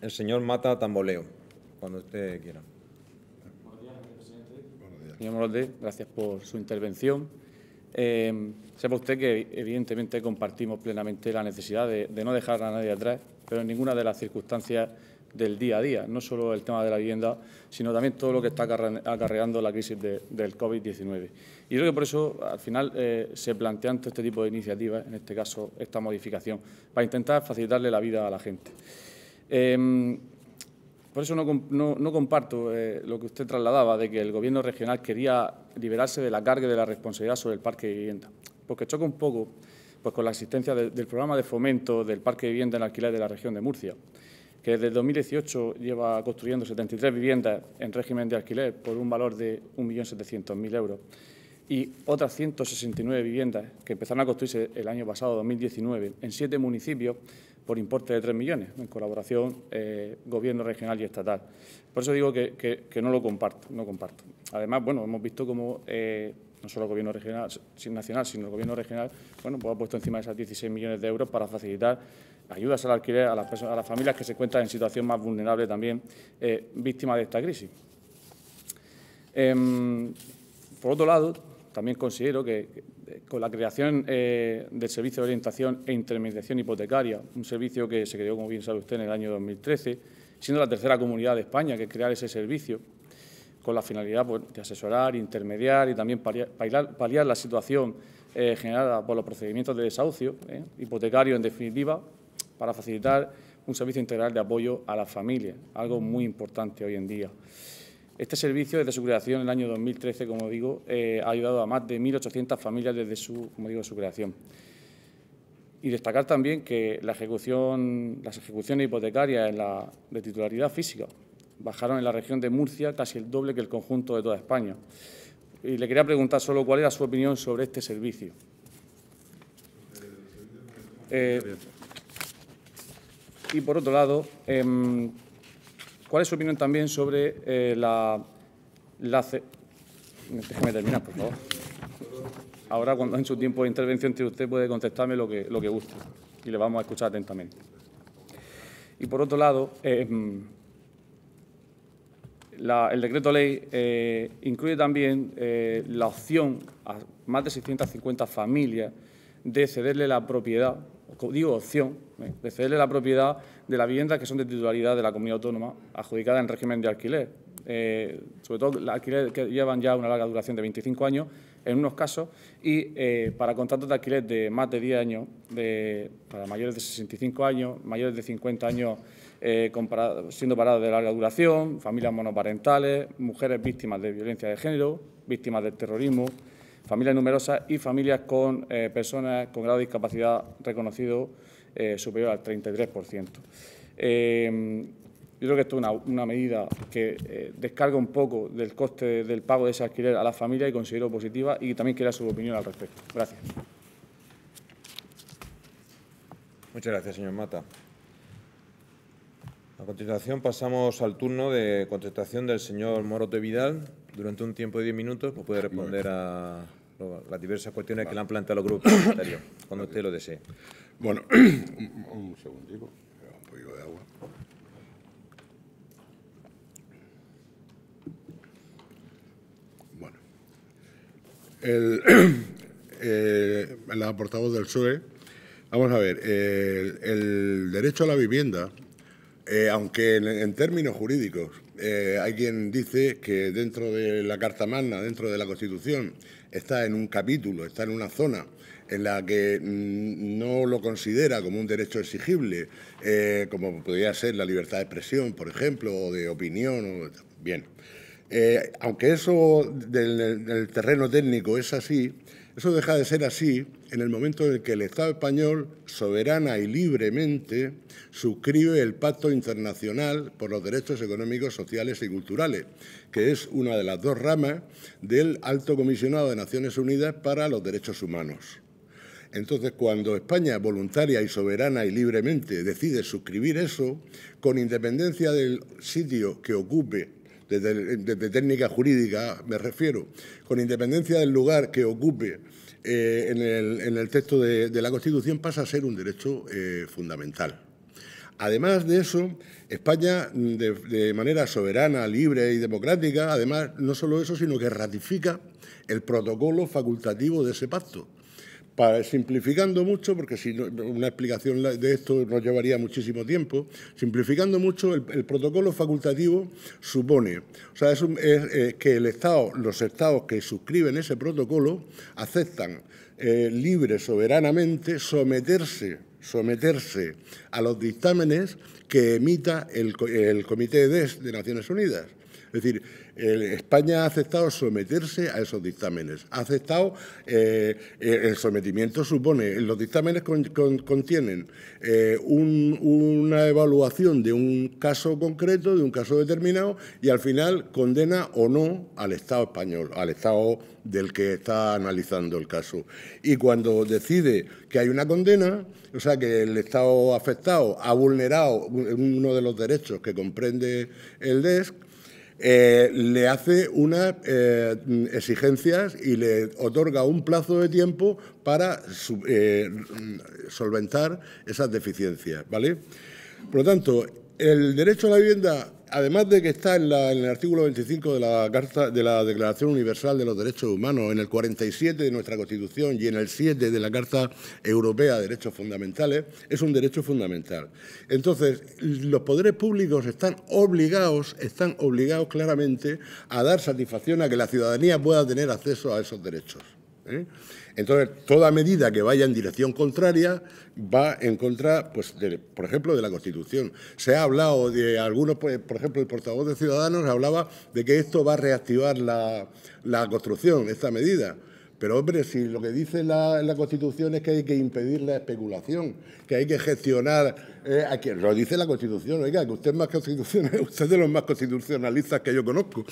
El señor Mata Tamboleo, cuando usted quiera. Buenos días, señor presidente. Buenos días. Señor gracias por su intervención. Em, sepa usted que, evidentemente, compartimos plenamente la necesidad de, no dejar a nadie atrás, pero en ninguna de las circunstancias del día a día, no solo el tema de la vivienda, sino también todo lo que está acarreando la crisis del COVID-19. Y creo que por eso, al final, eh, se plantean todo este tipo de iniciativas, en este caso esta modificación, para intentar facilitarle la vida a la gente. Em, por eso no, comparto eh, lo que usted trasladaba de que el Gobierno regional quería liberarse de la carga y de la responsabilidad sobre el parque de vivienda, porque choca un poco pues, con la existencia del programa de fomento del parque de vivienda en alquiler de la región de Murcia, que desde 2018 lleva construyendo 73 viviendas en régimen de alquiler por un valor de 1.700.000 euros y otras 169 viviendas que empezaron a construirse el año pasado, 2019, en siete municipios por importe de 3 millones, en colaboración eh, gobierno regional y estatal. Por eso digo que, no lo comparto, no comparto. Además, bueno, hemos visto cómo eh, no solo el gobierno regional, nacional, sino el gobierno regional, bueno, pues ha puesto encima de esas 16 millones de euros para facilitar ayudas al alquiler a las, personas, a las familias que se encuentran en situación más vulnerable también, eh, víctimas de esta crisis. Em, por otro lado, también considero que, eh, con la creación eh, del Servicio de Orientación e Intermediación Hipotecaria, un servicio que se creó, como bien sabe usted, en el año 2013, siendo la tercera comunidad de España que crea ese servicio, con la finalidad pues, de asesorar, intermediar y también paliar, la situación eh, generada por los procedimientos de desahucio hipotecario, en definitiva, para facilitar un servicio integral de apoyo a la familia, algo muy importante hoy en día. Este servicio, desde su creación en el año 2013, como digo, eh, ha ayudado a más de 1.800 familias desde su, como digo, su creación. Y destacar también que las ejecuciones hipotecarias de titularidad física bajaron en la región de Murcia casi el doble que el conjunto de toda España. Y le quería preguntar solo cuál era su opinión sobre este servicio. Eh, y por otro lado, em, ¿Cuál es su opinión también sobre eh, la, la Déjeme terminar, por favor. Ahora, cuando en su tiempo de intervención, usted puede contestarme lo que, lo que guste y le vamos a escuchar atentamente. Y por otro lado, eh, el decreto ley eh, incluye también la opción a más de 650 familias de cederle la propiedad digo opción, ¿eh? de cederle la propiedad de las viviendas que son de titularidad de la comunidad autónoma adjudicada en régimen de alquiler, eh, sobre todo alquiler que llevan ya una larga duración de 25 años en unos casos y eh, para contratos de alquiler de más de 10 años, para mayores de 65 años, mayores de 50 años siendo parados de larga duración, familias monoparentales, mujeres víctimas de violencia de género, víctimas del terrorismo, familias numerosas y familias con eh, personas con grado de discapacidad reconocido eh, superior al 33%. Em, yo creo que esto es una, medida que eh, descarga un poco del coste del pago de ese alquiler a la familia y considero positiva y también quería su opinión al respecto. Gracias. Muchas gracias, señor Mata. A continuación pasamos al turno de contestación del señor Morote Vidal, durante un tiempo de diez minutos pues puede responder a las diversas cuestiones que le han planteado los grupos parlamentarios, cuando usted lo desee. Bueno, un, segundito, un poquito de agua. Bueno, el, eh, la portavoz del SUE, vamos a ver, el, derecho a la vivienda, eh, aunque en términos jurídicos hay eh, quien dice que dentro de la Carta Magna, dentro de la Constitución, está en un capítulo, está en una zona en la que mm, no lo considera como un derecho exigible, eh, como podría ser la libertad de expresión, por ejemplo, o de opinión. bien, eh, aunque eso del terreno técnico es así, eso deja de ser así en el momento en el que el Estado español, soberana y libremente, suscribe el Pacto Internacional por los Derechos Económicos, Sociales y Culturales, que es una de las dos ramas del Alto Comisionado de Naciones Unidas para los Derechos Humanos. Entonces, cuando España, voluntaria y soberana y libremente, decide suscribir eso, con independencia del sitio que ocupe, desde, desde técnica jurídica me refiero, con independencia del lugar que ocupe eh, en, el, texto de, la Constitución pasa a ser un derecho eh, fundamental. Además de eso, España, de, manera soberana, libre y democrática, además, no solo eso, sino que ratifica el protocolo facultativo de ese pacto para, simplificando mucho, porque si una explicación de esto nos llevaría muchísimo tiempo, simplificando mucho, el, protocolo facultativo supone, o sea, es, que el Estado, los Estados que suscriben ese protocolo aceptan eh, libre, soberanamente, someterse, someterse a los dictámenes que emita el, Comité de Naciones Unidas. Es decir, España ha aceptado someterse a esos dictámenes, ha aceptado eh, eh, el sometimiento supone, los dictámenes contienen eh, una evaluación de un caso concreto, de un caso determinado, y al final condena o no al Estado español, al Estado del que está analizando el caso. Y cuando decide que hay una condena, o sea, que el Estado afectado ha vulnerado uno de los derechos que comprende el DESC, eh, le hace unas eh, exigencias y le otorga un plazo de tiempo para eh, solventar esas deficiencias. ¿vale? Por lo tanto, el derecho a la vivienda además de que está en, el artículo 25 de la, de la Declaración Universal de los Derechos Humanos, en el 47 de nuestra Constitución y en el 7 de la Carta Europea de Derechos Fundamentales, es un derecho fundamental. Entonces, los poderes públicos están obligados, están obligados claramente a dar satisfacción a que la ciudadanía pueda tener acceso a esos derechos. ¿eh? Entonces, toda medida que vaya en dirección contraria va en contra, pues, por ejemplo, de la Constitución. Se ha hablado de algunos, pues, por ejemplo, el portavoz de Ciudadanos hablaba de que esto va a reactivar la, la construcción, esta medida. Pero hombre, si lo que dice la, Constitución es que hay que impedir la especulación, que hay que gestionar eh, lo dice la Constitución, oiga, que usted es más constitucional, usted de los más constitucionalistas que yo conozco.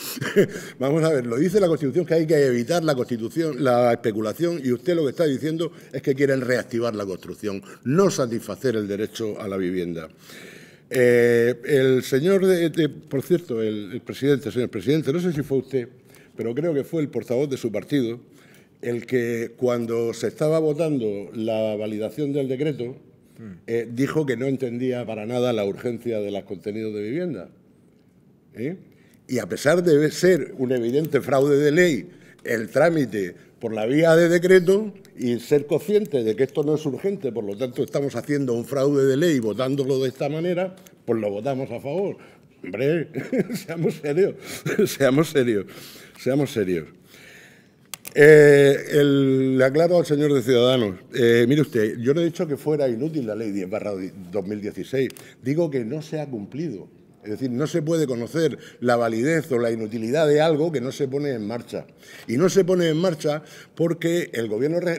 Vamos a ver, lo dice la Constitución que hay que evitar la Constitución, la especulación, y usted lo que está diciendo es que quieren reactivar la construcción, no satisfacer el derecho a la vivienda. Eh, el señor, de, por cierto, el presidente, señor presidente, no sé si fue usted, pero creo que fue el portavoz de su partido, el que cuando se estaba votando la validación del decreto, mm. eh, dijo que no entendía para nada la urgencia de los contenidos de vivienda. ¿eh? Y a pesar de ser un evidente fraude de ley el trámite por la vía de decreto y ser consciente de que esto no es urgente, por lo tanto estamos haciendo un fraude de ley votándolo de esta manera, pues lo votamos a favor. Hombre, seamos serios, seamos serios, seamos serios. Eh, le aclaro al señor de Ciudadanos, eh, mire usted, yo no he dicho que fuera inútil la ley 10 barra 2016, digo que no se ha cumplido. Es decir, no se puede conocer la validez o la inutilidad de algo que no se pone en marcha. Y no se pone en marcha porque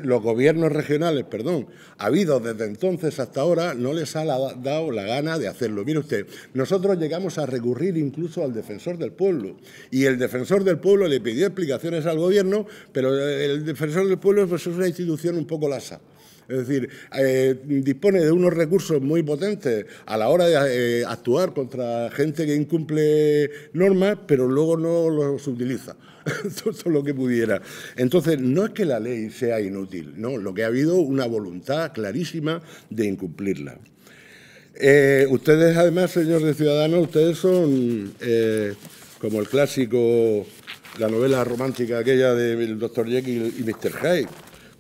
los gobiernos regionales, perdón, habidos desde entonces hasta ahora, no les ha dado la gana de hacerlo. Mire usted, nosotros llegamos a recurrir incluso al defensor del pueblo. Y el defensor del pueblo le pidió explicaciones al gobierno, pero el defensor del pueblo es una institución un poco lasa. Es decir, eh, dispone de unos recursos muy potentes a la hora de eh, actuar contra gente que incumple normas, pero luego no los utiliza. Todo lo que pudiera. Entonces, no es que la ley sea inútil, no, lo que ha habido una voluntad clarísima de incumplirla. Eh, ustedes, además, señores de Ciudadanos, ustedes son como el clásico, la novela romántica aquella del doctor Jekyll y Mr. Hyde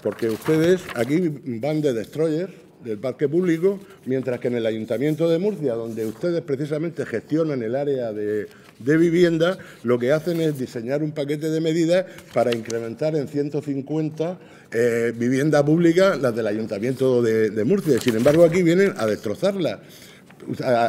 porque ustedes aquí van de destroyers del parque público, mientras que en el Ayuntamiento de Murcia, donde ustedes precisamente gestionan el área de, vivienda, lo que hacen es diseñar un paquete de medidas para incrementar en 150 eh, viviendas públicas las del Ayuntamiento de, Murcia. Sin embargo, aquí vienen a destrozarlas.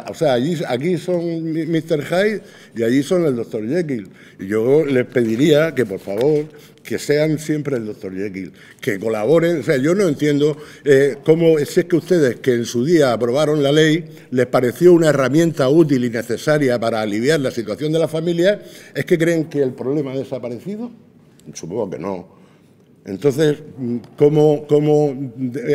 O sea, aquí son Mr. Hyde y allí son el Dr. Jekyll. Y yo les pediría que, por favor, que sean siempre el doctor Jekyll, que colaboren. O sea, yo no entiendo eh, cómo si es que ustedes, que en su día aprobaron la ley, les pareció una herramienta útil y necesaria para aliviar la situación de la familia, es que creen que el problema ha desaparecido. Supongo que no. Entonces, ¿cómo, ¿cómo,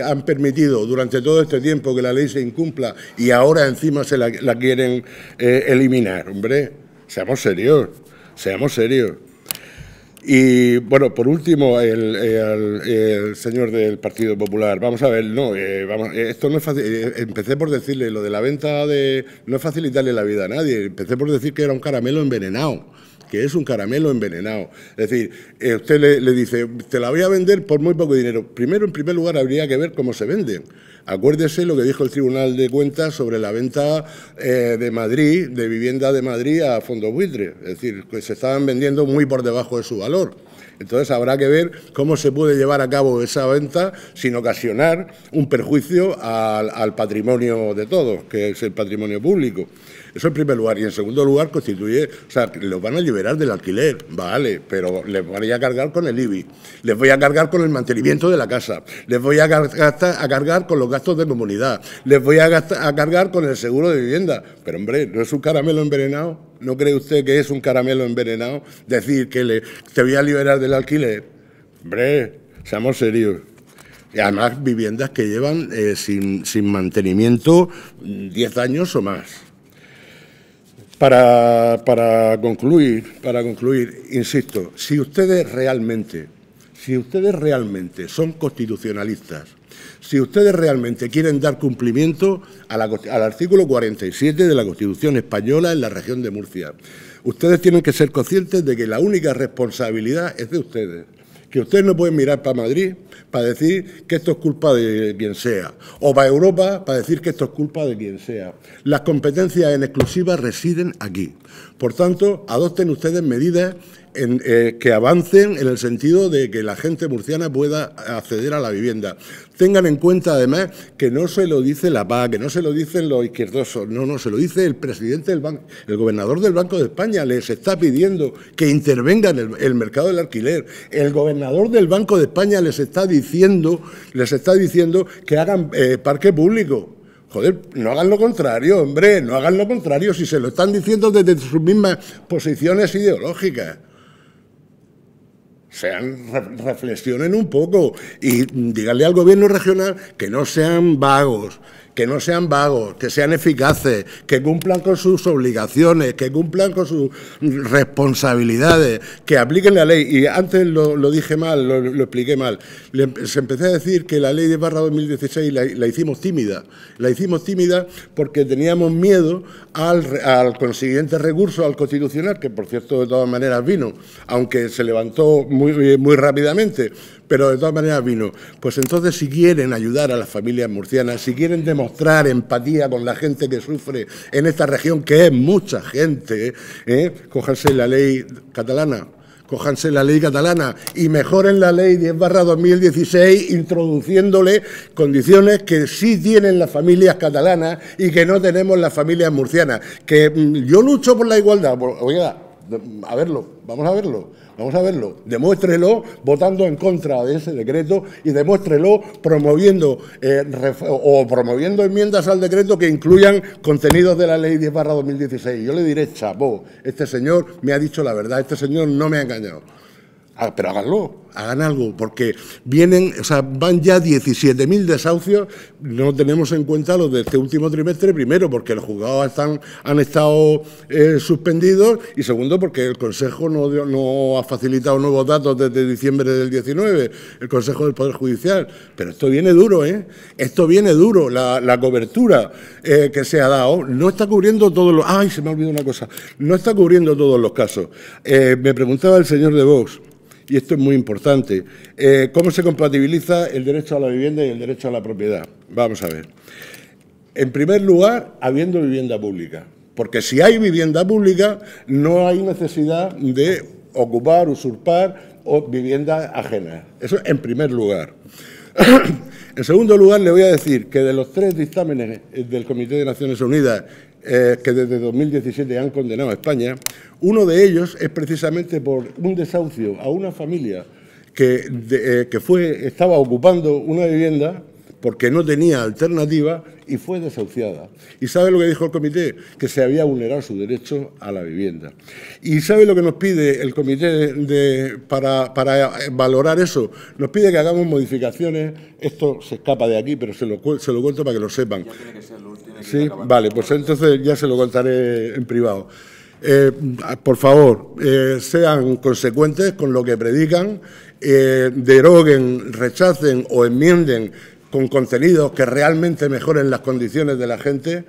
han permitido durante todo este tiempo que la ley se incumpla y ahora encima se la, quieren eh, eliminar? Hombre, seamos serios, seamos serios. Y bueno, por último, el, señor del Partido Popular. Vamos a ver, no, eh, vamos, eh, esto no es fácil. Eh, empecé por decirle lo de la venta de. No es facilitarle la vida a nadie. Empecé por decir que era un caramelo envenenado que es un caramelo envenenado. Es decir, eh, usted le, dice, te la voy a vender por muy poco dinero. Primero, en primer lugar, habría que ver cómo se venden. Acuérdese lo que dijo el Tribunal de Cuentas sobre la venta eh, de Madrid, de vivienda de Madrid a fondos buitres. Es decir, que se estaban vendiendo muy por debajo de su valor. Entonces habrá que ver cómo se puede llevar a cabo esa venta sin ocasionar un perjuicio al, patrimonio de todos, que es el patrimonio público. Eso en primer lugar. Y en segundo lugar, constituye, o sea, los van a liberar del alquiler, vale, pero les voy a cargar con el IBI, les voy a cargar con el mantenimiento de la casa, les voy a, cargar con los gastos de comunidad, les voy a cargar con el seguro de vivienda. Pero hombre, ¿no es un caramelo envenenado? ¿No cree usted que es un caramelo envenenado decir que le, te voy a liberar del alquiler? Hombre, seamos serios. Y además viviendas que llevan eh, sin, mantenimiento 10 mm, años o más. Para, para, concluir, para concluir, insisto, si ustedes realmente, si ustedes realmente son constitucionalistas si ustedes realmente quieren dar cumplimiento al artículo 47 de la Constitución española en la región de Murcia. Ustedes tienen que ser conscientes de que la única responsabilidad es de ustedes que ustedes no pueden mirar para Madrid para decir que esto es culpa de quien sea, o para Europa para decir que esto es culpa de quien sea. Las competencias en exclusiva residen aquí. Por tanto, adopten ustedes medidas eh, que avancen en el sentido de que la gente murciana pueda acceder a la vivienda. Tengan en cuenta además que no se lo dice la PAC, que no se lo dicen los izquierdosos, no, no, se lo dice el presidente del banco, el gobernador del Banco de España les está pidiendo que intervengan en el mercado del alquiler. El gobernador del Banco de España les está diciendo, les está diciendo que hagan eh, parque público. Joder, no hagan lo contrario, hombre, no hagan lo contrario si se lo están diciendo desde sus mismas posiciones ideológicas sean, reflexionen un poco y díganle al gobierno regional que no sean vagos, que no sean vagos, que sean eficaces, que cumplan con sus obligaciones, que cumplan con sus responsabilidades, que apliquen la ley. Y antes lo, dije mal, lo, expliqué mal. se empecé a decir que la ley de barra 2016 la, hicimos tímida. La hicimos tímida porque teníamos miedo al, consiguiente recurso al constitucional, que por cierto de todas maneras vino, aunque se levantó muy, muy rápidamente pero de todas maneras vino. Pues entonces si quieren ayudar a las familias murcianas, si quieren demostrar empatía con la gente que sufre en esta región, que es mucha gente, ¿eh? cójanse la ley catalana, cójanse la ley catalana y mejoren la ley 10 barra 2016 introduciéndole condiciones que sí tienen las familias catalanas y que no tenemos las familias murcianas. Que mm, yo lucho por la igualdad, oiga, a verlo, vamos a verlo. Vamos a verlo. Demuéstrelo votando en contra de ese decreto y demuéstrelo promoviendo eh, o promoviendo enmiendas al decreto que incluyan contenidos de la ley 10 2016. Yo le diré, chavo, este señor me ha dicho la verdad, este señor no me ha engañado. Ah, pero háganlo. Hagan algo, porque vienen, o sea, van ya 17.000 desahucios, no tenemos en cuenta los de este último trimestre, primero porque los juzgados han estado eh, suspendidos y segundo porque el Consejo no, no ha facilitado nuevos datos desde diciembre del 19, el Consejo del Poder Judicial. Pero esto viene duro, ¿eh? Esto viene duro, la, cobertura eh, que se ha dado no está cubriendo todos los... ¡Ay, se me ha olvidado una cosa! No está cubriendo todos los casos. Eh, me preguntaba el señor de Vox y esto es muy importante. Eh, ¿Cómo se compatibiliza el derecho a la vivienda y el derecho a la propiedad? Vamos a ver. En primer lugar, habiendo vivienda pública, porque si hay vivienda pública no hay necesidad de ocupar, usurpar o viviendas ajenas. Eso en primer lugar. En segundo lugar, le voy a decir que de los tres dictámenes del Comité de Naciones Unidas eh, que desde 2017 han condenado a España. Uno de ellos es precisamente por un desahucio a una familia que, eh, que fue, estaba ocupando una vivienda porque no tenía alternativa y fue desahuciada. ¿Y sabe lo que dijo el comité? Que se había vulnerado su derecho a la vivienda. ¿Y sabe lo que nos pide el comité para, valorar eso? Nos pide que hagamos modificaciones. Esto se escapa de aquí, pero se lo, se lo cuento para que lo sepan. tiene que ser, sí, vale, pues entonces ya se lo contaré en privado. Eh, por favor, eh, sean consecuentes con lo que predican, eh, deroguen, rechacen o enmienden con contenidos que realmente mejoren las condiciones de la gente,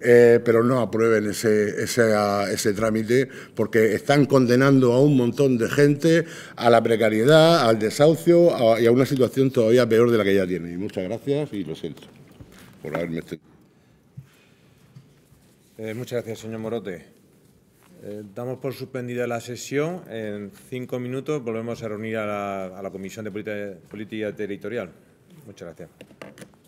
eh, pero no aprueben ese, ese, ese, trámite porque están condenando a un montón de gente a la precariedad, al desahucio y a una situación todavía peor de la que ya tienen. muchas gracias y lo siento por haberme... Este- eh, muchas gracias, señor Morote. Eh, damos por suspendida la sesión. En cinco minutos volvemos a reunir a la, Comisión de Política Territorial. Muchas gracias.